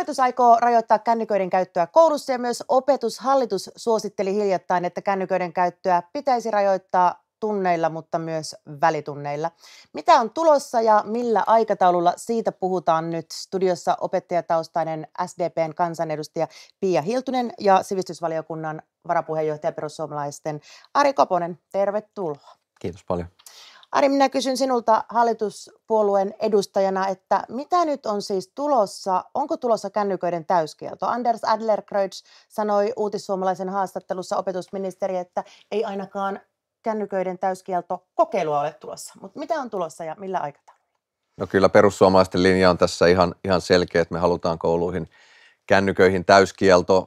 Hallitus aikoo rajoittaa kännyköiden käyttöä koulussa ja myös opetushallitus suositteli hiljattain, että kännyköiden käyttöä pitäisi rajoittaa tunneilla, mutta myös välitunneilla. Mitä on tulossa ja millä aikataululla siitä puhutaan nyt studiossa opettajataustainen SDPn kansanedustaja Pia Hiltunen ja sivistysvaliokunnan varapuheenjohtaja perussuomalaisten Ari Koponen. Tervetuloa. Kiitos paljon. Ari, minä kysyn sinulta hallituspuolueen edustajana, että mitä nyt on siis tulossa, onko tulossa kännyköiden täyskielto? Anders Adlercreutz sanoi uutissuomalaisen haastattelussa opetusministeri, että ei ainakaan kännyköiden täyskielto kokeilua ole tulossa. Mutta mitä on tulossa ja millä aikataululla? No kyllä perussuomalaisten linja on tässä ihan, ihan selkeä, että me halutaan kouluihin kännyköihin täyskielto.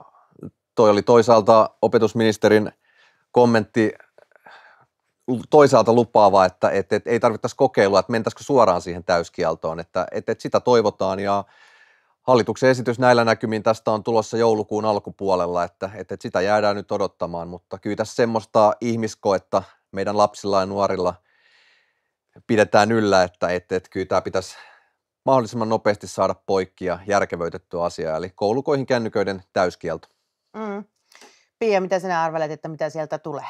Toi oli toisaalta opetusministerin kommentti toisaalta lupaava, että et, että ei tarvittaisi kokeilua, että mentäisikö suoraan siihen täyskieltoon, että että että sitä toivotaan ja hallituksen esitys näillä näkymin tästä on tulossa joulukuun alkupuolella, että että että sitä jäädään nyt odottamaan, mutta kyllä tässä semmoista ihmiskoetta meidän lapsilla ja nuorilla pidetään yllä, että et, että kyllä tämä pitäisi mahdollisimman nopeasti saada poikki ja järkevöitettyä asiaa, eli koulukoihin kännyköiden täyskielto. Mm. Pia, mitä sinä arvelet, että mitä sieltä tulee?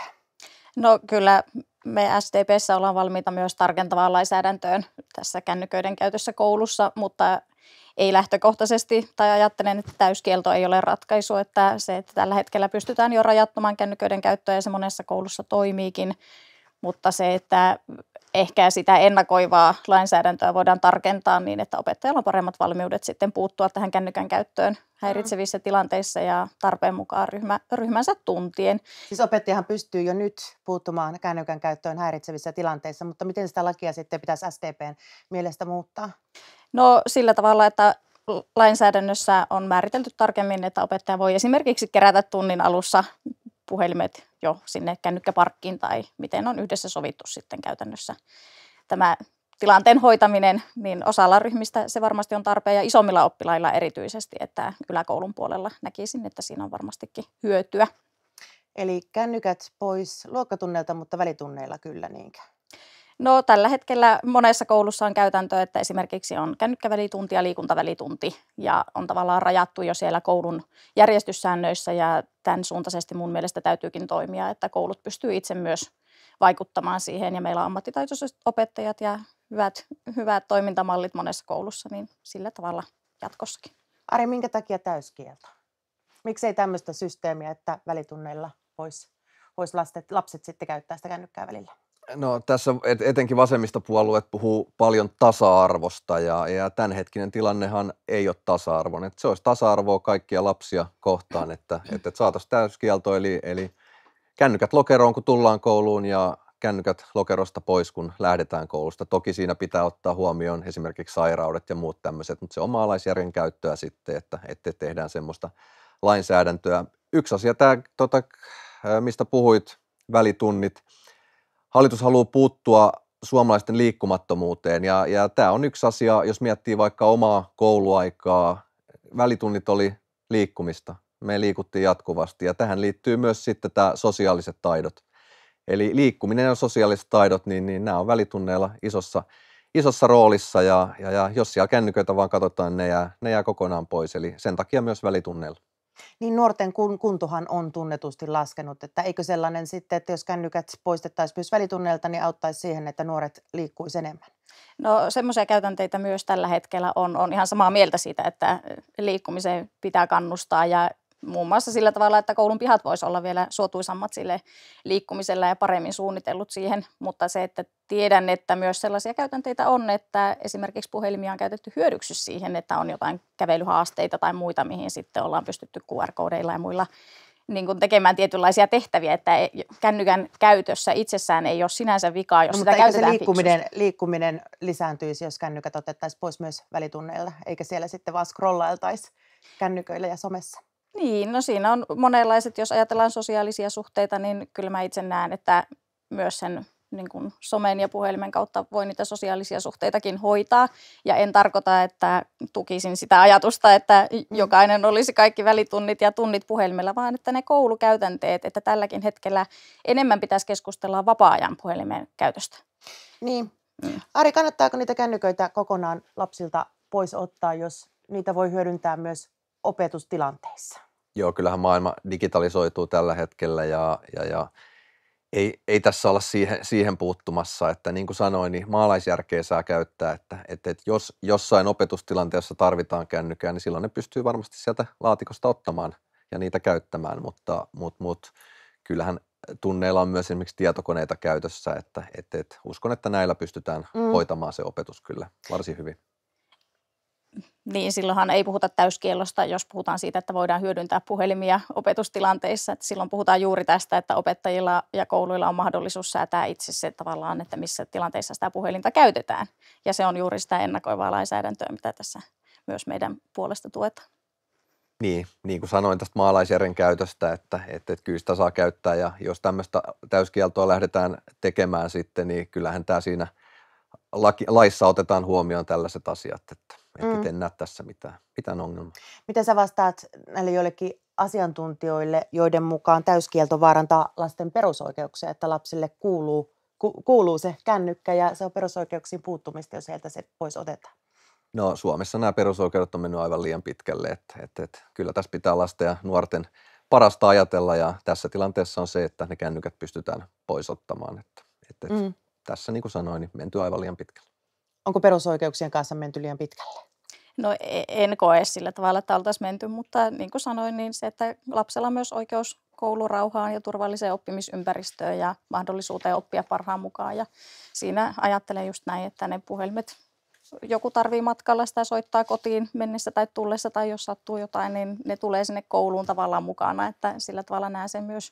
No kyllä me SDPssä ollaan valmiita myös tarkentavaan lainsäädäntöön tässä kännyköiden käytössä koulussa, mutta ei lähtökohtaisesti tai ajattelen, että täyskielto ei ole ratkaisu, että se, että tällä hetkellä pystytään jo rajattoman kännyköiden käyttöä ja se monessa koulussa toimiikin, mutta se, että ehkä sitä ennakoivaa lainsäädäntöä voidaan tarkentaa niin, että opettajalla on paremmat valmiudet sitten puuttua tähän kännykän käyttöön häiritsevissä mm. tilanteissa ja tarpeen mukaan ryhmä, ryhmänsä tuntien. Siis opettajahan pystyy jo nyt puuttumaan kännykän käyttöön häiritsevissä tilanteissa, mutta miten sitä lakia sitten pitäisi STPn mielestä muuttaa? No sillä tavalla, että lainsäädännössä on määritelty tarkemmin, että opettaja voi esimerkiksi kerätä tunnin alussa puhelimet jo sinne kännykkäparkkiin tai miten on yhdessä sovittu sitten käytännössä tämä tilanteen hoitaminen, niin osalla ryhmistä se varmasti on tarpeen ja isommilla oppilailla erityisesti, että yläkoulun puolella näkisin, että siinä on varmastikin hyötyä. Eli kännykät pois luokkatunnelta, mutta välitunneilla kyllä niinkään. No tällä hetkellä monessa koulussa on käytäntö, että esimerkiksi on kännykkävälitunti ja liikuntavälitunti ja on tavallaan rajattu jo siellä koulun järjestyssäännöissä ja tämän suuntaisesti mun mielestä täytyykin toimia, että koulut pystyy itse myös vaikuttamaan siihen ja meillä on ammattitaitoiset opettajat ja hyvät, hyvät toimintamallit monessa koulussa, niin sillä tavalla jatkossakin. Ari, minkä takia täyskielto? Miksi ei tämmöistä systeemiä, että välitunneilla voisi vois lapset sitten käyttää sitä kännykkää välillä? No tässä et, etenkin vasemmistopuolueet puhuu paljon tasa-arvosta ja, ja tämänhetkinen tilannehan ei ole tasa-arvon. se olisi tasa-arvoa kaikkia lapsia kohtaan, että että saataisiin täyskielto, eli, eli kännykät lokeroon kun tullaan kouluun ja kännykät lokerosta pois, kun lähdetään koulusta. Toki siinä pitää ottaa huomioon esimerkiksi sairaudet ja muut tämmöiset, mutta se on maalaisjärjen käyttöä sitten, että, että tehdään semmoista lainsäädäntöä. Yksi asia tämä, tota, mistä puhuit, välitunnit – Hallitus haluaa puuttua suomalaisten liikkumattomuuteen ja, ja tämä on yksi asia, jos miettii vaikka omaa kouluaikaa. Välitunnit oli liikkumista. Me liikuttiin jatkuvasti ja tähän liittyy myös sitten tämä sosiaaliset taidot. Eli liikkuminen ja sosiaaliset taidot, niin, niin nämä on välitunneilla isossa, isossa roolissa ja, ja, ja jos siellä kännyköitä vaan katsotaan, ne jää, ne jää kokonaan pois. Eli sen takia myös välitunneilla. Niin nuorten kun, kuntohan on tunnetusti laskenut, että eikö sellainen sitten, että jos kännykät poistettaisiin myös välitunnelta, niin auttaisi siihen, että nuoret liikkuisi enemmän? No semmoisia käytänteitä myös tällä hetkellä on. On ihan samaa mieltä siitä, että eh, liikkumiseen pitää kannustaa ja muun muassa sillä tavalla, että koulun pihat voisivat olla vielä suotuisammat sille liikkumisella ja paremmin suunnitellut siihen, mutta se, että tiedän, että myös sellaisia käytänteitä on, että esimerkiksi puhelimia on käytetty hyödyksi siihen, että on jotain kävelyhaasteita tai muita, mihin sitten ollaan pystytty QR-koodeilla ja muilla niin kuin tekemään tietynlaisia tehtäviä, että kännykän käytössä itsessään ei ole sinänsä vikaa, jos no, sitä mutta käytetään se liikkuminen, liikkuminen lisääntyisi, jos kännykät otettaisiin pois myös välitunneilla, eikä siellä sitten vaan scrollailtaisi kännyköillä ja somessa. Niin, no siinä on monenlaiset, jos ajatellaan sosiaalisia suhteita, niin kyllä mä itse näen, että myös sen niin kuin somen ja puhelimen kautta voi niitä sosiaalisia suhteitakin hoitaa. Ja en tarkoita, että tukisin sitä ajatusta, että mm. jokainen olisi kaikki välitunnit ja tunnit puhelimella, vaan että ne koulukäytänteet, että tälläkin hetkellä enemmän pitäisi keskustella vapaa-ajan puhelimen käytöstä. Niin. Mm. Ari, kannattaako niitä kännyköitä kokonaan lapsilta pois ottaa, jos niitä voi hyödyntää myös opetustilanteissa? Joo, kyllähän maailma digitalisoituu tällä hetkellä ja, ja, ja ei, ei tässä olla siihen, siihen puuttumassa, että niin kuin sanoin, niin maalaisjärkeä saa käyttää, että, että, että jos jossain opetustilanteessa tarvitaan kännykää, niin silloin ne pystyy varmasti sieltä laatikosta ottamaan ja niitä käyttämään, mutta mut, mut, kyllähän tunneilla on myös esimerkiksi tietokoneita käytössä, että että, että uskon, että näillä pystytään mm. hoitamaan se opetus kyllä varsin hyvin niin silloinhan ei puhuta täyskielosta, jos puhutaan siitä, että voidaan hyödyntää puhelimia opetustilanteissa. Että silloin puhutaan juuri tästä, että opettajilla ja kouluilla on mahdollisuus säätää itse se tavallaan, että missä tilanteissa sitä puhelinta käytetään. Ja se on juuri sitä ennakoivaa lainsäädäntöä, mitä tässä myös meidän puolesta tuetaan. Niin, niin kuin sanoin tästä maalaisjärjen käytöstä, että, että, että kyllä sitä saa käyttää ja jos tämmöistä täyskieltoa lähdetään tekemään sitten, niin kyllähän tämä siinä laki, laissa otetaan huomioon tällaiset asiat, että että mm. en näe tässä mitään, mitään ongelmaa. Miten sä vastaat näille joillekin asiantuntijoille, joiden mukaan täyskielto vaarantaa lasten perusoikeuksia, että lapsille kuuluu, ku, kuuluu se kännykkä ja se on perusoikeuksiin puuttumista, jos heiltä se pois otetaan? No Suomessa nämä perusoikeudet on mennyt aivan liian pitkälle, että, että, että kyllä tässä pitää lasten ja nuorten parasta ajatella ja tässä tilanteessa on se, että ne kännykät pystytään pois ottamaan. Että, että, mm. Tässä niin kuin sanoin, niin menty aivan liian pitkälle onko perusoikeuksien kanssa menty liian pitkälle? No e-, en koe sillä tavalla, että oltaisiin menty, mutta niin kuin sanoin, niin se, että lapsella on myös oikeus koulurauhaan ja turvalliseen oppimisympäristöön ja mahdollisuuteen oppia parhaan mukaan. Ja siinä ajattelen just näin, että ne puhelimet joku tarvii matkalla sitä soittaa kotiin mennessä tai tullessa tai jos sattuu jotain, niin ne tulee sinne kouluun tavallaan mukana, että sillä tavalla näen sen myös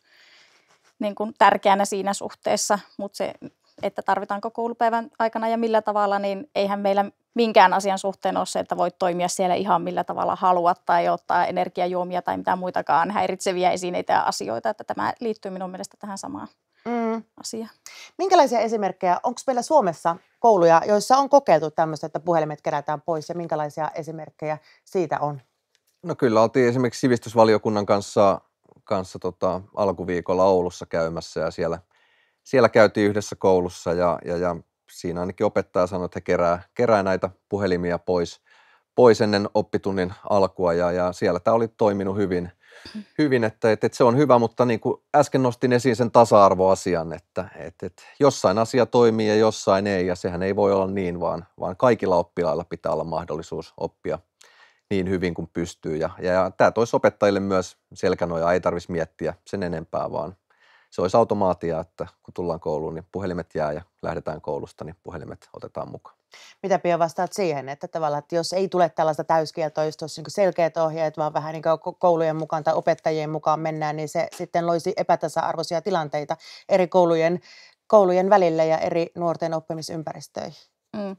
niin kuin tärkeänä siinä suhteessa, mutta se että tarvitaanko koulupäivän aikana ja millä tavalla, niin eihän meillä minkään asian suhteen ole se, että voit toimia siellä ihan millä tavalla haluat tai ottaa energiajuomia tai mitään muitakaan häiritseviä esineitä ja asioita, että tämä liittyy minun mielestä tähän samaan mm. asiaan. Minkälaisia esimerkkejä, onko meillä Suomessa kouluja, joissa on kokeiltu tämmöistä, että puhelimet kerätään pois ja minkälaisia esimerkkejä siitä on? No kyllä, oltiin esimerkiksi sivistysvaliokunnan kanssa, kanssa tota, alkuviikolla Oulussa käymässä ja siellä – siellä käytiin yhdessä koulussa ja, ja, ja siinä ainakin opettaja sanoi, että he kerää, kerää näitä puhelimia pois, pois ennen oppitunnin alkua ja, ja siellä tämä oli toiminut hyvin, hyvin että, että, että se on hyvä, mutta niin kuin äsken nostin esiin sen tasa-arvoasian, että, että, että jossain asia toimii ja jossain ei ja sehän ei voi olla niin, vaan, vaan kaikilla oppilailla pitää olla mahdollisuus oppia niin hyvin kuin pystyy ja, ja, ja tämä toisi opettajille myös selkänoja, ei tarvitsisi miettiä sen enempää, vaan se olisi automaatia, että kun tullaan kouluun, niin puhelimet jää ja lähdetään koulusta, niin puhelimet otetaan mukaan. Mitä Pia vastaat siihen, että tavallaan, että jos ei tule tällaista täyskieltoa, jos tuossa niin selkeät ohjeet, vaan vähän niin koulujen mukaan tai opettajien mukaan mennään, niin se sitten loisi epätasa-arvoisia tilanteita eri koulujen, koulujen välillä ja eri nuorten oppimisympäristöihin. Mm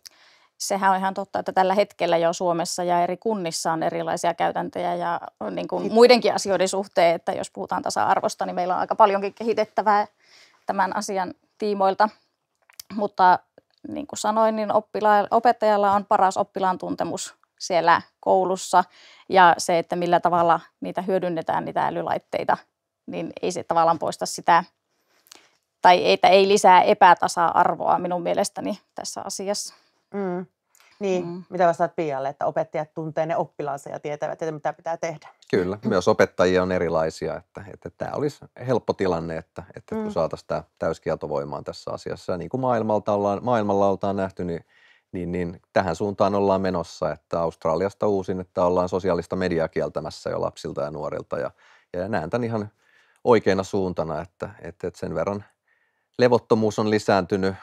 sehän on ihan totta, että tällä hetkellä jo Suomessa ja eri kunnissa on erilaisia käytäntöjä ja niin kuin muidenkin asioiden suhteen, että jos puhutaan tasa-arvosta, niin meillä on aika paljonkin kehitettävää tämän asian tiimoilta. Mutta niin kuin sanoin, niin oppila- opettajalla on paras oppilaan tuntemus siellä koulussa ja se, että millä tavalla niitä hyödynnetään, niitä älylaitteita, niin ei se tavallaan poista sitä tai ei, ei lisää epätasa-arvoa minun mielestäni tässä asiassa. Mm. Niin, mm. mitä vastaat Pialle, että opettajat tuntee ne oppilaansa ja tietävät, että mitä pitää tehdä. Kyllä, mm. myös opettajia on erilaisia. Että, että tämä olisi helppo tilanne, että, että mm. kun saataisiin tämä täyskielto voimaan tässä asiassa. Ja niin kuin maailmalta ollaan, maailmalla ollaan nähty, niin, niin, niin tähän suuntaan ollaan menossa. Että Australiasta uusin, että ollaan sosiaalista mediaa kieltämässä jo lapsilta ja nuorilta. Ja, ja näen tämän ihan oikeana suuntana, että, että, että sen verran levottomuus on lisääntynyt –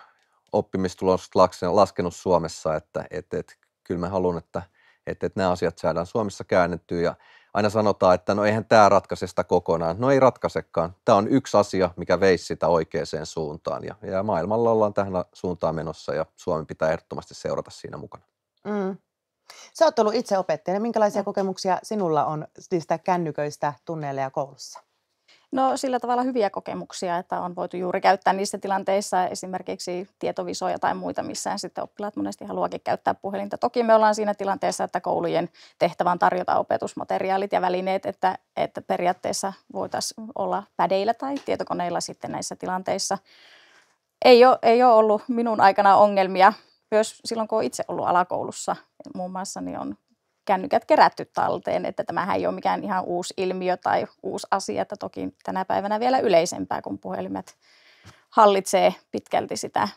oppimistulokset laskenut Suomessa, että et, et, kyllä mä haluan, että et, et nämä asiat saadaan Suomessa käännettyä ja aina sanotaan, että no eihän tämä ratkaise sitä kokonaan. No ei ratkaisekaan. Tämä on yksi asia, mikä veisi sitä oikeaan suuntaan ja, ja maailmalla ollaan tähän suuntaan menossa ja Suomen pitää ehdottomasti seurata siinä mukana. Mm. Sä oot ollut itse opettajana. Minkälaisia no. kokemuksia sinulla on niistä kännyköistä tunneilla ja koulussa? No sillä tavalla hyviä kokemuksia, että on voitu juuri käyttää niissä tilanteissa esimerkiksi tietovisoja tai muita, missään sitten oppilaat monesti haluakin käyttää puhelinta. Toki me ollaan siinä tilanteessa, että koulujen tehtävä on tarjota opetusmateriaalit ja välineet, että, että periaatteessa voitaisiin olla pädeillä tai tietokoneilla sitten näissä tilanteissa. Ei ole, ei ole ollut minun aikana ongelmia, myös silloin kun olen itse ollut alakoulussa muun muassa, niin on kännykät kerätty talteen, että tämähän ei ole mikään ihan uusi ilmiö tai uusi asia, että toki tänä päivänä vielä yleisempää, kun puhelimet hallitsee pitkälti sitä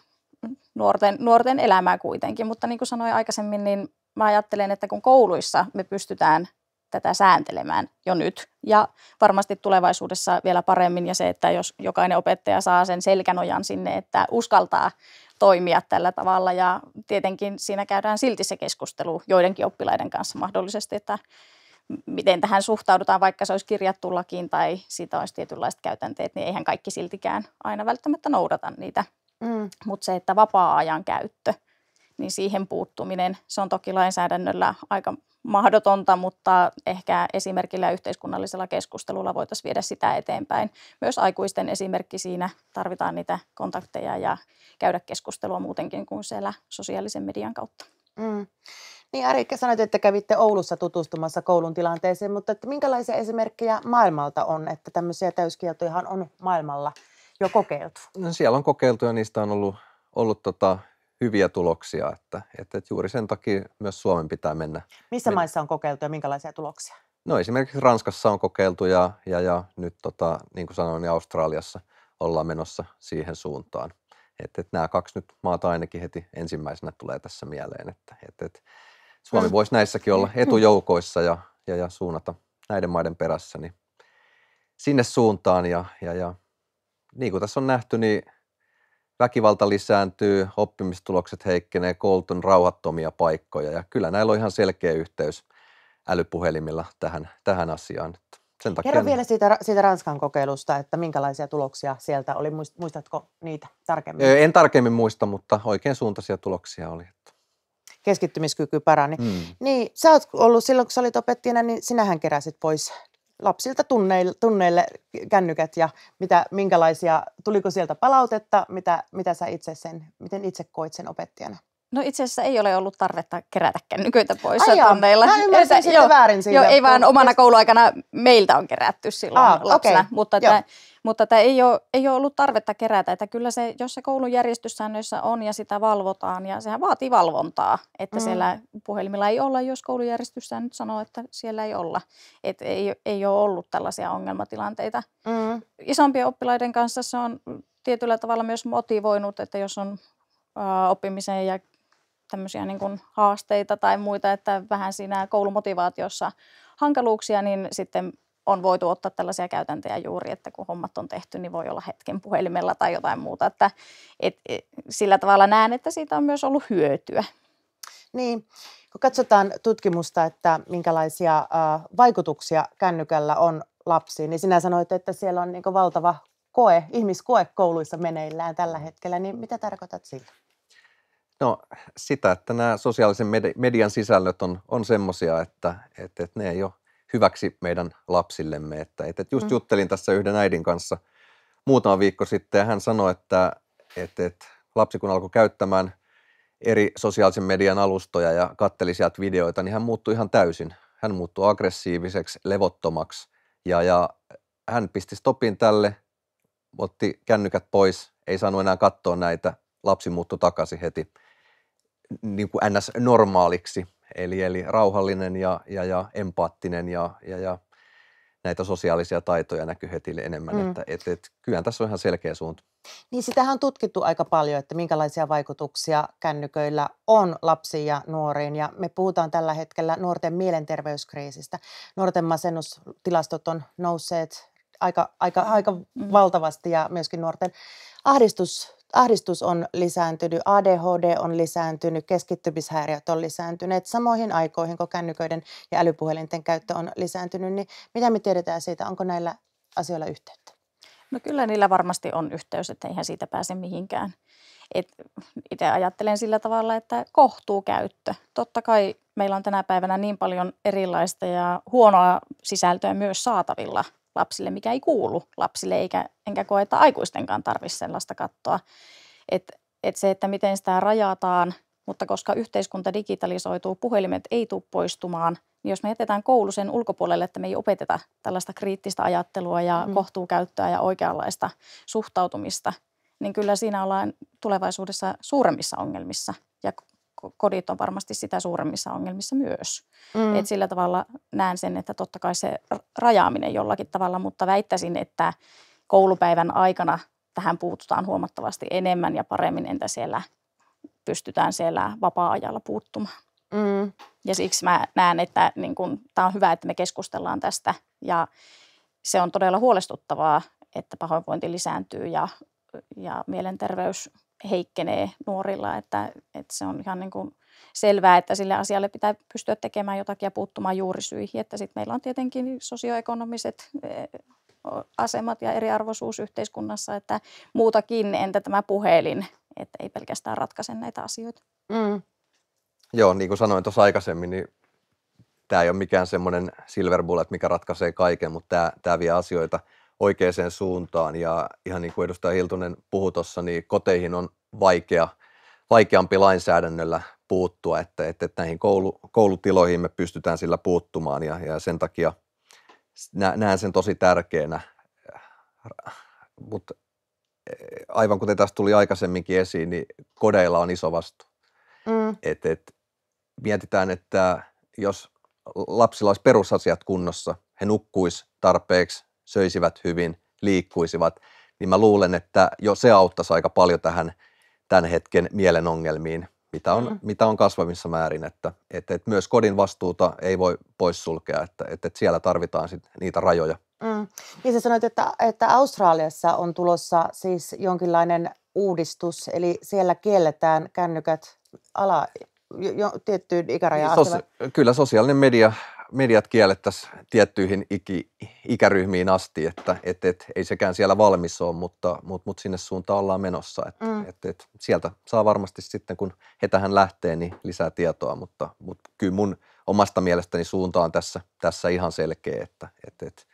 nuorten, nuorten elämää kuitenkin, mutta niin kuin sanoin aikaisemmin, niin mä ajattelen, että kun kouluissa me pystytään tätä sääntelemään jo nyt ja varmasti tulevaisuudessa vielä paremmin ja se, että jos jokainen opettaja saa sen selkänojan sinne, että uskaltaa toimia tällä tavalla ja tietenkin siinä käydään silti se keskustelu joidenkin oppilaiden kanssa mahdollisesti, että miten tähän suhtaudutaan, vaikka se olisi kirjattu lakiin tai siitä olisi tietynlaiset käytänteet, niin eihän kaikki siltikään aina välttämättä noudata niitä. Mm. Mutta se, että vapaa-ajan käyttö, niin siihen puuttuminen, se on toki lainsäädännöllä aika mahdotonta, mutta ehkä esimerkillä ja yhteiskunnallisella keskustelulla voitaisiin viedä sitä eteenpäin. Myös aikuisten esimerkki siinä tarvitaan niitä kontakteja ja käydä keskustelua muutenkin kuin siellä sosiaalisen median kautta. Mm. Niin Ari, sanoit, että kävitte Oulussa tutustumassa koulun tilanteeseen, mutta että minkälaisia esimerkkejä maailmalta on, että tämmöisiä täyskieltoja on maailmalla jo kokeiltu? No, siellä on kokeiltu ja niistä on ollut, ollut tota, hyviä tuloksia, että, että, juuri sen takia myös Suomen pitää mennä. Missä mennä. maissa on kokeiltu ja minkälaisia tuloksia? No esimerkiksi Ranskassa on kokeiltu ja, ja, ja nyt tota, niin kuin sanoin, niin Australiassa ollaan menossa siihen suuntaan. Että, että nämä kaksi nyt maata ainakin heti ensimmäisenä tulee tässä mieleen, että, että, että Suomi mm. voisi näissäkin olla mm. etujoukoissa ja, ja, ja suunnata näiden maiden perässä niin sinne suuntaan ja, ja, ja niin kuin tässä on nähty, niin väkivalta lisääntyy, oppimistulokset heikkenee, koulut on rauhattomia paikkoja ja kyllä näillä on ihan selkeä yhteys älypuhelimilla tähän, tähän asiaan. Sen takia... Kerro niin. vielä siitä, siitä Ranskan kokeilusta, että minkälaisia tuloksia sieltä oli. Muistatko niitä tarkemmin? En tarkemmin muista, mutta oikein suuntaisia tuloksia oli. Keskittymiskyky parani. Mm. Niin, sä oot ollut silloin, kun sä olit opettajana, niin sinähän keräsit pois lapsilta tunneille, tunneille kännykät ja mitä, minkälaisia, tuliko sieltä palautetta, mitä, mitä sä itse sen, miten itse koit sen opettajana? No itse asiassa ei ole ollut tarvetta kerätä kännyköitä pois Ai tunneilla. Mä Että, sitten joo, väärin siinä. Joo, ei vaan omana kouluaikana meiltä on kerätty silloin Aa, lapsena, okay. mutta, tämä, mutta tämä ei, ole, ei ole ollut tarvetta kerätä. Että kyllä se, jos se koulun järjestyssäännöissä on ja sitä valvotaan, ja sehän vaatii valvontaa, että mm. siellä puhelimilla ei olla, jos järjestyssäännöt sanoo, että siellä ei olla. Että ei, ei ole ollut tällaisia ongelmatilanteita. Mm. Isompien oppilaiden kanssa se on tietyllä tavalla myös motivoinut, että jos on oppimisen ja tämmöisiä niin kuin haasteita tai muita, että vähän siinä koulumotivaatiossa hankaluuksia, niin sitten on voitu ottaa tällaisia käytäntöjä juuri, että kun hommat on tehty, niin voi olla hetken puhelimella tai jotain muuta. Että, et, et, sillä tavalla näen, että siitä on myös ollut hyötyä. Niin, kun katsotaan tutkimusta, että minkälaisia äh, vaikutuksia kännykällä on lapsiin, niin sinä sanoit, että siellä on niin valtava koe, ihmiskoe kouluissa meneillään tällä hetkellä, niin mitä tarkoitat sillä? No sitä, että nämä sosiaalisen median sisällöt on, on semmoisia, että, että, että ne ei ole hyväksi meidän lapsillemme. Että, että just mm. juttelin tässä yhden äidin kanssa muutama viikko sitten ja hän sanoi, että, että, että lapsi kun alkoi käyttämään eri sosiaalisen median alustoja ja katteli sieltä videoita, niin hän muuttui ihan täysin. Hän muuttui aggressiiviseksi, levottomaksi ja, ja hän pisti stopin tälle, otti kännykät pois, ei saanut enää katsoa näitä, lapsi muuttui takaisin heti niin kuin NS-normaaliksi, eli, eli rauhallinen ja, ja, ja empaattinen ja, ja, ja näitä sosiaalisia taitoja näkyy heti enemmän. Mm. Että, et, et, kyllähän tässä on ihan selkeä suunta. Niin sitähän on tutkittu aika paljon, että minkälaisia vaikutuksia kännyköillä on lapsiin ja nuoriin. Ja me puhutaan tällä hetkellä nuorten mielenterveyskriisistä. Nuorten masennustilastot on nousseet aika, aika, aika mm. valtavasti ja myöskin nuorten ahdistus ahdistus on lisääntynyt, ADHD on lisääntynyt, keskittymishäiriöt on lisääntyneet samoihin aikoihin, kun kännyköiden ja älypuhelinten käyttö on lisääntynyt, niin mitä me tiedetään siitä, onko näillä asioilla yhteyttä? No kyllä niillä varmasti on yhteys, että eihän siitä pääse mihinkään. Itse ajattelen sillä tavalla, että kohtuu käyttö. Totta kai meillä on tänä päivänä niin paljon erilaista ja huonoa sisältöä myös saatavilla – lapsille, mikä ei kuulu lapsille, eikä, enkä koe, että aikuistenkaan tarvitsisi sellaista kattoa. Et, et se, että miten sitä rajataan, mutta koska yhteiskunta digitalisoituu, puhelimet ei tule poistumaan, niin jos me jätetään koulu sen ulkopuolelle, että me ei opeteta tällaista kriittistä ajattelua ja mm. kohtuukäyttöä ja oikeanlaista suhtautumista, niin kyllä siinä ollaan tulevaisuudessa suuremmissa ongelmissa ja kodit on varmasti sitä suuremmissa ongelmissa myös. Mm. Et sillä tavalla näen sen, että totta kai se rajaaminen jollakin tavalla, mutta väittäisin, että koulupäivän aikana tähän puututaan huomattavasti enemmän ja paremmin, entä siellä pystytään siellä vapaa-ajalla puuttumaan. Mm. Ja siksi mä näen, että niin kun, tämä on hyvä, että me keskustellaan tästä ja se on todella huolestuttavaa, että pahoinvointi lisääntyy ja, ja mielenterveys heikkenee nuorilla, että, että se on ihan niin kuin selvää, että sille asialle pitää pystyä tekemään jotakin ja puuttumaan juurisyihin, että sitten meillä on tietenkin sosioekonomiset eh, asemat ja eriarvoisuus yhteiskunnassa, että muutakin entä tämä puhelin, että ei pelkästään ratkaise näitä asioita. Mm. Joo, niin kuin sanoin tuossa aikaisemmin, niin tämä ei ole mikään semmoinen silver bullet, mikä ratkaisee kaiken, mutta tämä, tämä vie asioita – oikeaan suuntaan. Ja ihan niin kuin edustaja Hiltunen puhui tuossa, niin koteihin on vaikea, vaikeampi lainsäädännöllä puuttua, että, että näihin koulu, koulutiloihin me pystytään sillä puuttumaan ja, ja sen takia näen sen tosi tärkeänä. Mutta eh, aivan kuten tässä tuli aikaisemminkin esiin, niin kodeilla on iso vastuu. Mm. Et, et, mietitään, että jos lapsilla olisi perusasiat kunnossa, he nukkuis tarpeeksi, söisivät hyvin, liikkuisivat, niin mä luulen, että jo se auttaisi aika paljon tähän tämän hetken mielen ongelmiin, mitä on, mm. mitä on kasvavissa määrin. Että, että, että myös kodin vastuuta ei voi poissulkea, että, että, siellä tarvitaan sit niitä rajoja. Mm. Niin sä sanoit, että, että Australiassa on tulossa siis jonkinlainen uudistus, eli siellä kielletään kännykät ala jo, tiettyyn ikärajaan niin, Kyllä sosiaalinen media mediat kiellettäisiin tiettyihin iki, ikäryhmiin asti, että et, et, ei sekään siellä valmis ole, mutta mut, mut sinne suuntaan ollaan menossa. Et, mm. et, et, sieltä saa varmasti sitten, kun he tähän lähtee, niin lisää tietoa, mutta, mutta kyllä mun omasta mielestäni suunta on tässä, tässä ihan selkeä, että et, et,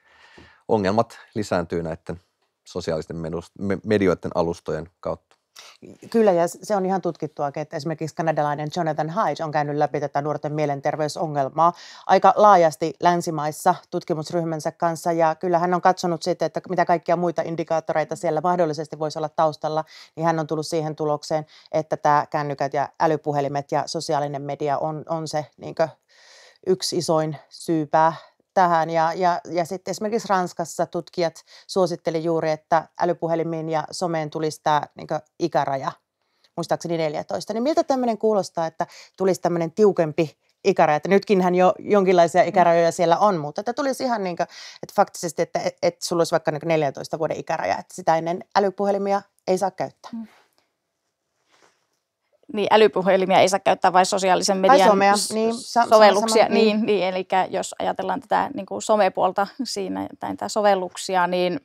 ongelmat lisääntyy näiden sosiaalisten medioiden alustojen kautta. Kyllä, ja se on ihan tutkittua, että esimerkiksi kanadalainen Jonathan Hyde on käynyt läpi tätä nuorten mielenterveysongelmaa aika laajasti länsimaissa tutkimusryhmänsä kanssa, ja kyllä hän on katsonut sitten, että mitä kaikkia muita indikaattoreita siellä mahdollisesti voisi olla taustalla, niin hän on tullut siihen tulokseen, että tämä kännykät ja älypuhelimet ja sosiaalinen media on, on se niin yksi isoin syypää tähän. Ja, ja, ja sitten esimerkiksi Ranskassa tutkijat suositteli juuri, että älypuhelimiin ja someen tulisi tämä niin ikäraja, muistaakseni 14. Niin miltä tämmöinen kuulostaa, että tulisi tämmöinen tiukempi ikäraja, että nytkinhän jo jonkinlaisia mm. ikärajoja siellä on, mutta että tulisi ihan niin kuin, että faktisesti, että, että sulla olisi vaikka niin 14 vuoden ikäraja, että sitä ennen älypuhelimia ei saa käyttää. Mm niin, älypuhelimia ei saa käyttää vain sosiaalisen median somea. Niin, sa- sovelluksia. Sama, niin. Niin, niin, eli jos ajatellaan tätä niin kuin somepuolta siinä, tai tätä sovelluksia, niin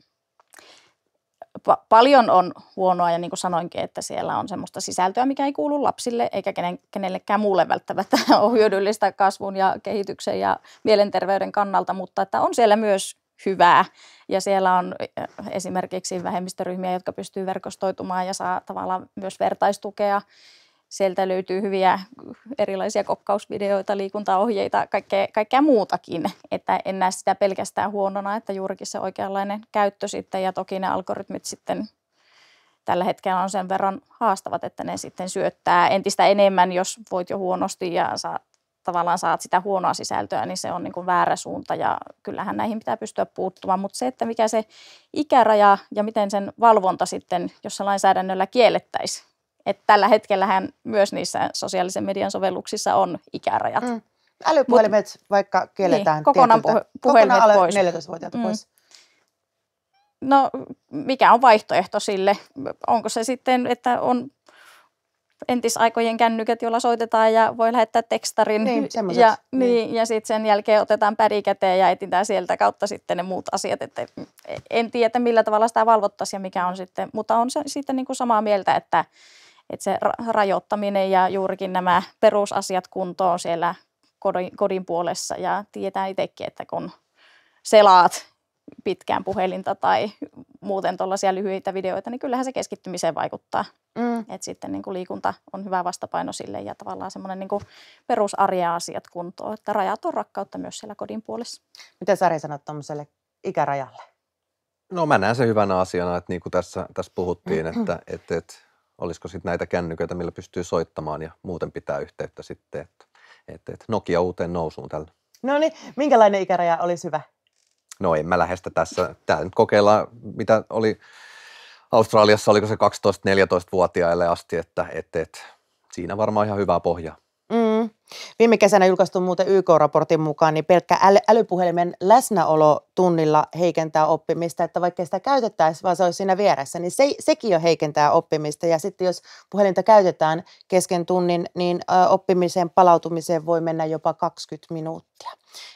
pa- paljon on huonoa ja niin kuin sanoinkin, että siellä on semmoista sisältöä, mikä ei kuulu lapsille eikä kenen, kenellekään muulle välttämättä ole hyödyllistä kasvun ja kehityksen ja mielenterveyden kannalta, mutta että on siellä myös hyvää. Ja siellä on eh, esimerkiksi vähemmistöryhmiä, jotka pystyy verkostoitumaan ja saa tavallaan myös vertaistukea sieltä löytyy hyviä erilaisia kokkausvideoita, liikuntaohjeita, kaikkea, kaikkea muutakin. Että en näe sitä pelkästään huonona, että juurikin se oikeanlainen käyttö sitten ja toki ne algoritmit sitten tällä hetkellä on sen verran haastavat, että ne sitten syöttää entistä enemmän, jos voit jo huonosti ja saa, tavallaan saat sitä huonoa sisältöä, niin se on niin kuin väärä suunta ja kyllähän näihin pitää pystyä puuttumaan. Mutta se, että mikä se ikäraja ja miten sen valvonta sitten, jos se lainsäädännöllä kiellettäisiin, että tällä hetkellähän myös niissä sosiaalisen median sovelluksissa on ikärajat. Mm. Älypuhelimet Mut, vaikka kielletään niin, kokonaan tietyltä, puhelimet kokonaan pois. 14-vuotiaalta mm. pois. No mikä on vaihtoehto sille? Onko se sitten, että on entisaikojen kännykät, joilla soitetaan ja voi lähettää tekstarin. Niin, ja, niin. Niin, ja sitten sen jälkeen otetaan päri käteen ja etsitään sieltä kautta sitten ne muut asiat. Että en tiedä, millä tavalla sitä valvottaisiin ja mikä on sitten, mutta on se, sitten niin kuin samaa mieltä, että että se rajoittaminen ja juurikin nämä perusasiat kuntoon siellä kodin, kodin puolessa ja tietää itsekin, että kun selaat pitkään puhelinta tai muuten tuollaisia lyhyitä videoita, niin kyllähän se keskittymiseen vaikuttaa. Mm. Et sitten niin kuin liikunta on hyvä vastapaino sille ja tavallaan semmoinen niin perusarja asiat kuntoon, että rajat on rakkautta myös siellä kodin puolessa. Miten Sari sanot tuommoiselle ikärajalle? No mä näen sen hyvänä asiana, että niin kuin tässä, tässä puhuttiin, että, että, että olisiko sitten näitä kännyköitä, millä pystyy soittamaan ja muuten pitää yhteyttä sitten. Että, et, et Nokia uuteen nousuun tällä. No niin, minkälainen ikäraja olisi hyvä? No en mä lähestä tässä. Tää nyt kokeillaan, mitä oli Australiassa, oliko se 12-14-vuotiaille asti, että et, et, siinä varmaan ihan hyvää pohjaa. Viime kesänä julkaistu muuten YK-raportin mukaan, niin pelkkä äly, älypuhelimen läsnäolo tunnilla heikentää oppimista, että vaikka sitä käytettäisiin, vaan se olisi siinä vieressä, niin se, sekin jo heikentää oppimista. Ja sitten jos puhelinta käytetään kesken tunnin, niin oppimiseen palautumiseen voi mennä jopa 20 minuuttia.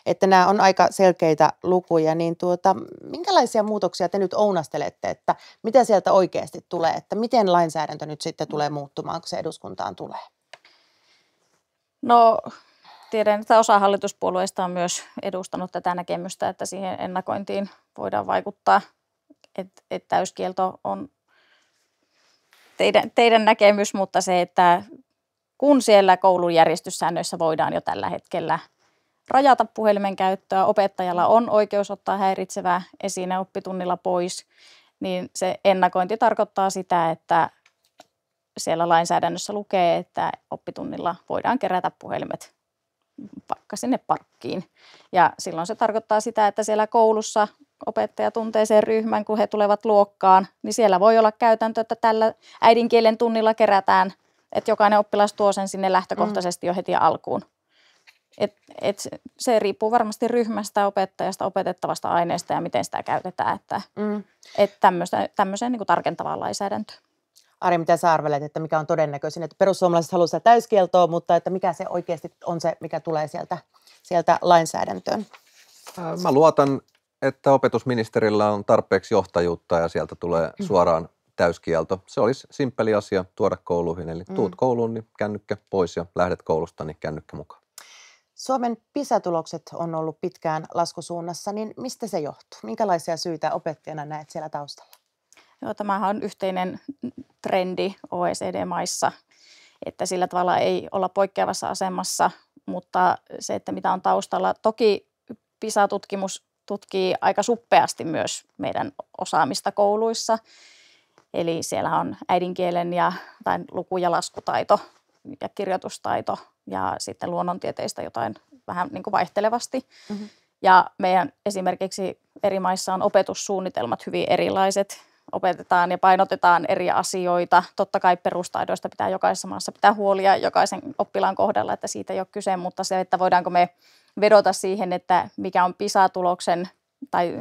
Että nämä on aika selkeitä lukuja, niin tuota, minkälaisia muutoksia te nyt ounastelette, että mitä sieltä oikeasti tulee, että miten lainsäädäntö nyt sitten tulee muuttumaan, kun se eduskuntaan tulee? No tiedän, että osa hallituspuolueista on myös edustanut tätä näkemystä, että siihen ennakointiin voidaan vaikuttaa, että et täyskielto on teidän, teidän näkemys, mutta se, että kun siellä koulun järjestyssäännöissä voidaan jo tällä hetkellä rajata puhelimen käyttöä, opettajalla on oikeus ottaa häiritsevää esine oppitunnilla pois, niin se ennakointi tarkoittaa sitä, että siellä lainsäädännössä lukee, että oppitunnilla voidaan kerätä puhelimet vaikka sinne parkkiin. Ja silloin se tarkoittaa sitä, että siellä koulussa opettaja tuntee sen ryhmän, kun he tulevat luokkaan, niin siellä voi olla käytäntö, että tällä äidinkielen tunnilla kerätään, että jokainen oppilas tuo sen sinne lähtökohtaisesti jo heti alkuun. Et, et se riippuu varmasti ryhmästä, opettajasta, opetettavasta aineesta ja miten sitä käytetään, että mm. et tämmöiseen niin tarkentavaan lainsäädäntöön. Ari, mitä sä arvelet, että mikä on todennäköisin, että perussuomalaiset haluaa sitä täyskieltoa, mutta että mikä se oikeasti on se, mikä tulee sieltä, sieltä lainsäädäntöön? Mä luotan, että opetusministerillä on tarpeeksi johtajuutta ja sieltä tulee mm. suoraan täyskielto. Se olisi simppeli asia tuoda kouluihin, eli tuut mm. kouluun, niin kännykkä pois ja lähdet koulusta, niin kännykkä mukaan. Suomen PISA-tulokset on ollut pitkään laskusuunnassa, niin mistä se johtuu? Minkälaisia syitä opettajana näet siellä taustalla? Joo, tämähän on yhteinen trendi OECD-maissa, että sillä tavalla ei olla poikkeavassa asemassa, mutta se, että mitä on taustalla. Toki PISA-tutkimus tutkii aika suppeasti myös meidän osaamista kouluissa. Eli siellä on äidinkielen ja, tai luku- ja laskutaito ja kirjoitustaito ja sitten luonnontieteistä jotain vähän niin kuin vaihtelevasti. Mm-hmm. Ja meidän esimerkiksi eri maissa on opetussuunnitelmat hyvin erilaiset opetetaan ja painotetaan eri asioita. Totta kai perustaidoista pitää jokaisessa maassa pitää huolia jokaisen oppilaan kohdalla, että siitä ei ole kyse, mutta se, että voidaanko me vedota siihen, että mikä on PISA-tuloksen tai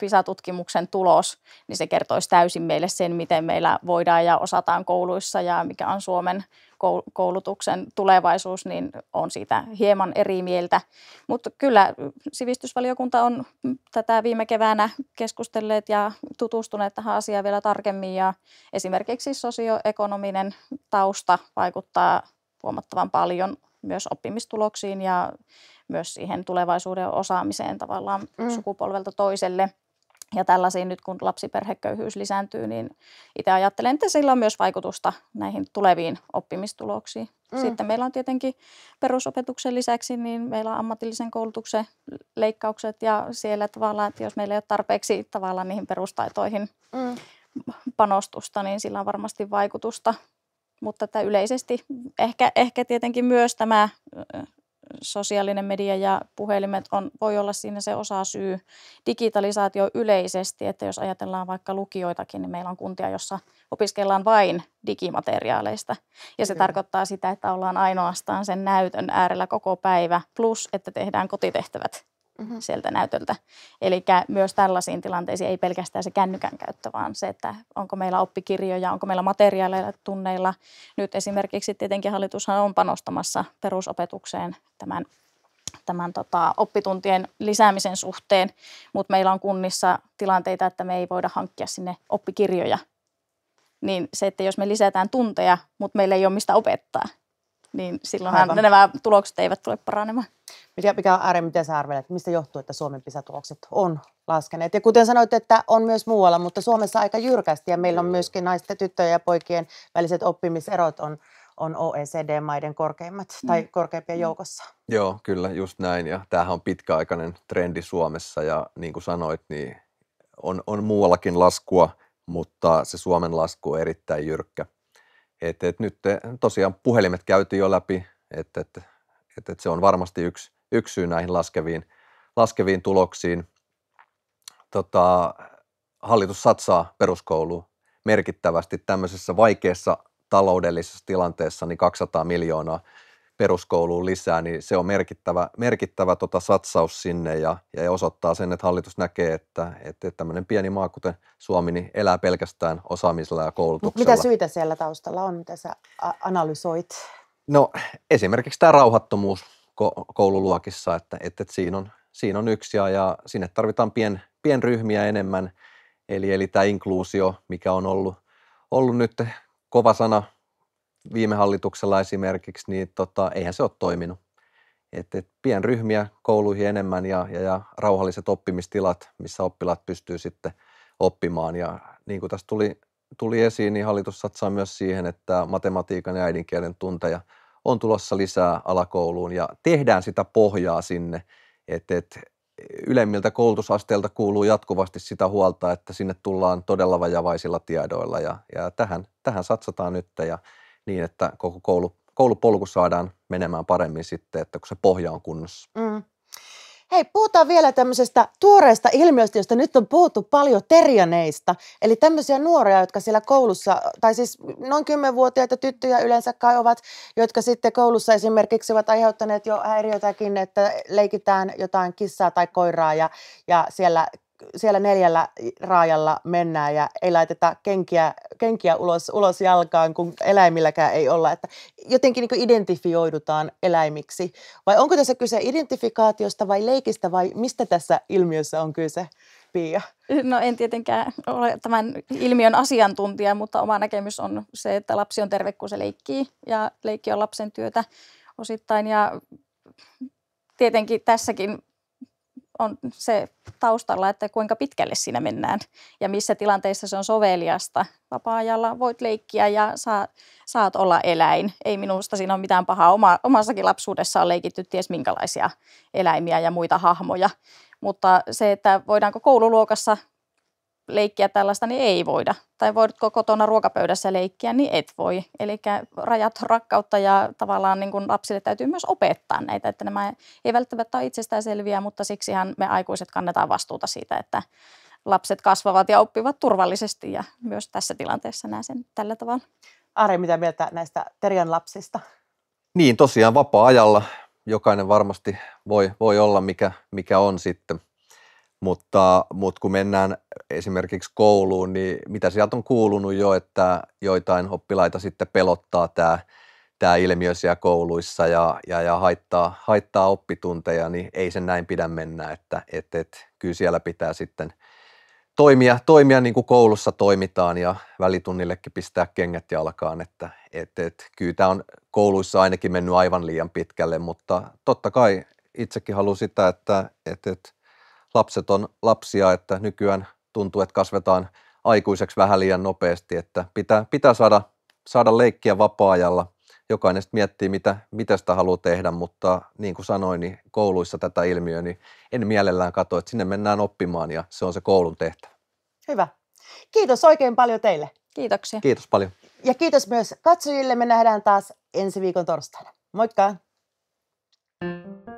PISA-tutkimuksen tulos, niin se kertoisi täysin meille sen, miten meillä voidaan ja osataan kouluissa ja mikä on Suomen koulutuksen tulevaisuus, niin on siitä hieman eri mieltä. Mutta kyllä sivistysvaliokunta on tätä viime keväänä keskustelleet ja tutustuneet tähän asiaan vielä tarkemmin ja esimerkiksi sosioekonominen tausta vaikuttaa huomattavan paljon myös oppimistuloksiin ja myös siihen tulevaisuuden osaamiseen tavallaan mm. sukupolvelta toiselle. Ja tällaisiin nyt kun lapsiperheköyhyys lisääntyy, niin itse ajattelen, että sillä on myös vaikutusta näihin tuleviin oppimistuloksiin. Mm. Sitten meillä on tietenkin perusopetuksen lisäksi, niin meillä on ammatillisen koulutuksen leikkaukset ja siellä tavallaan, että jos meillä ei ole tarpeeksi tavallaan niihin perustaitoihin mm. panostusta, niin sillä on varmasti vaikutusta. Mutta että yleisesti ehkä, ehkä tietenkin myös tämä sosiaalinen media ja puhelimet on, voi olla siinä se osa syy digitalisaatio yleisesti, että jos ajatellaan vaikka lukijoitakin, niin meillä on kuntia, jossa opiskellaan vain digimateriaaleista. Ja se Kyllä. tarkoittaa sitä, että ollaan ainoastaan sen näytön äärellä koko päivä, plus että tehdään kotitehtävät mm-hmm. sieltä näytöltä. Eli myös tällaisiin tilanteisiin ei pelkästään se kännykän käyttö, vaan se, että onko meillä oppikirjoja, onko meillä materiaaleja tunneilla. Nyt esimerkiksi tietenkin hallitushan on panostamassa perusopetukseen tämän tämän tota, oppituntien lisäämisen suhteen, mutta meillä on kunnissa tilanteita, että me ei voida hankkia sinne oppikirjoja. Niin se, että jos me lisätään tunteja, mutta meillä ei ole mistä opettaa, niin silloin Aivan. nämä tulokset eivät tule paranemaan. Mikä, mikä on ääri, miten sä arvelet, mistä johtuu, että Suomen pisatulokset on laskeneet? Ja kuten sanoit, että on myös muualla, mutta Suomessa aika jyrkästi ja meillä on myöskin naisten, tyttöjen ja poikien väliset oppimiserot on, on OECD-maiden korkeimmat mm. tai korkeimpien mm. joukossa. Joo, kyllä, just näin. Ja tämähän on pitkäaikainen trendi Suomessa ja niin kuin sanoit, niin on, on muuallakin laskua, mutta se Suomen lasku on erittäin jyrkkä. Et, et nyt tosiaan puhelimet käytiin jo läpi, että et, et, et se on varmasti yksi, yksi syy näihin laskeviin, laskeviin tuloksiin. Tota, hallitus satsaa peruskouluun merkittävästi tämmöisessä vaikeassa taloudellisessa tilanteessa niin 200 miljoonaa peruskouluun lisää, niin se on merkittävä, merkittävä tota satsaus sinne ja, ja osoittaa sen, että hallitus näkee, että, että tämmöinen pieni maa kuten Suomi niin elää pelkästään osaamisella ja koulutuksella. Mitä syitä siellä taustalla on, mitä sä analysoit? No esimerkiksi tämä rauhattomuus koululuokissa, että, että, että siinä, on, siinä on yksi ja, ja sinne tarvitaan pien, pienryhmiä enemmän, eli, eli tämä inkluusio, mikä on ollut, ollut nyt kova sana viime hallituksella esimerkiksi, niin tota, eihän se ole toiminut. Et, et pienryhmiä kouluihin enemmän ja, ja, ja rauhalliset oppimistilat, missä oppilaat pystyy sitten oppimaan. Ja niin kuin tässä tuli, tuli esiin, niin hallitus satsaa myös siihen, että matematiikan ja äidinkielen tunteja on tulossa lisää alakouluun ja tehdään sitä pohjaa sinne, Et, et, ylemmiltä koulutusasteelta kuuluu jatkuvasti sitä huolta, että sinne tullaan todella vajavaisilla tiedoilla ja, ja tähän, tähän satsataan nyt ja niin, että koko koulu, koulupolku saadaan menemään paremmin sitten, että kun se pohja on kunnossa. Mm. Hei, puhutaan vielä tämmöisestä tuoreesta ilmiöstä, josta nyt on puhuttu paljon terjaneista. Eli tämmöisiä nuoria, jotka siellä koulussa, tai siis noin kymmenvuotiaita tyttöjä yleensä kai ovat, jotka sitten koulussa esimerkiksi ovat aiheuttaneet jo häiriötäkin, että leikitään jotain kissaa tai koiraa ja, ja siellä siellä neljällä raajalla mennään ja ei laiteta kenkiä, kenkiä ulos, ulos jalkaan, kun eläimilläkään ei olla. Että jotenkin niin identifioidutaan eläimiksi. Vai onko tässä kyse identifikaatiosta vai leikistä vai mistä tässä ilmiössä on kyse? Pia? No en tietenkään ole tämän ilmiön asiantuntija, mutta oma näkemys on se, että lapsi on terve, kun se leikkii ja leikki on lapsen työtä osittain ja tietenkin tässäkin on se taustalla, että kuinka pitkälle siinä mennään ja missä tilanteissa se on soveliasta. Vapaa-ajalla voit leikkiä ja saa, saat olla eläin. Ei minusta siinä ole mitään pahaa. Oma, omassakin lapsuudessa on leikitty ties minkälaisia eläimiä ja muita hahmoja. Mutta se, että voidaanko koululuokassa leikkiä tällaista, niin ei voida. Tai voitko kotona ruokapöydässä leikkiä, niin et voi. Eli rajat rakkautta ja tavallaan niin kuin lapsille täytyy myös opettaa näitä, että nämä ei välttämättä ole itsestään selviä, mutta siksihän me aikuiset kannetaan vastuuta siitä, että lapset kasvavat ja oppivat turvallisesti ja myös tässä tilanteessa näen sen tällä tavalla. Ari, mitä mieltä näistä Terjan lapsista? Niin, tosiaan vapaa-ajalla jokainen varmasti voi, voi olla, mikä, mikä on sitten – mutta, mutta kun mennään esimerkiksi kouluun, niin mitä sieltä on kuulunut jo, että joitain oppilaita sitten pelottaa tämä, tämä ilmiö siellä kouluissa ja, ja, ja haittaa, haittaa oppitunteja, niin ei sen näin pidä mennä, että et, et, kyllä siellä pitää sitten toimia, toimia niin kuin koulussa toimitaan ja välitunnillekin pistää kengät jalkaan, että et, et, kyllä tämä on kouluissa ainakin mennyt aivan liian pitkälle, mutta totta kai itsekin haluan sitä, että et, et, lapset on lapsia, että nykyään tuntuu, että kasvetaan aikuiseksi vähän liian nopeasti, että pitää, pitää saada, saada leikkiä vapaa-ajalla. Jokainen sitten miettii, mitä, mitä sitä haluaa tehdä, mutta niin kuin sanoin, niin kouluissa tätä ilmiöä, niin en mielellään katso, että sinne mennään oppimaan ja se on se koulun tehtävä. Hyvä. Kiitos oikein paljon teille. Kiitoksia. Kiitos paljon. Ja kiitos myös katsojille. Me nähdään taas ensi viikon torstaina. Moikka! thank you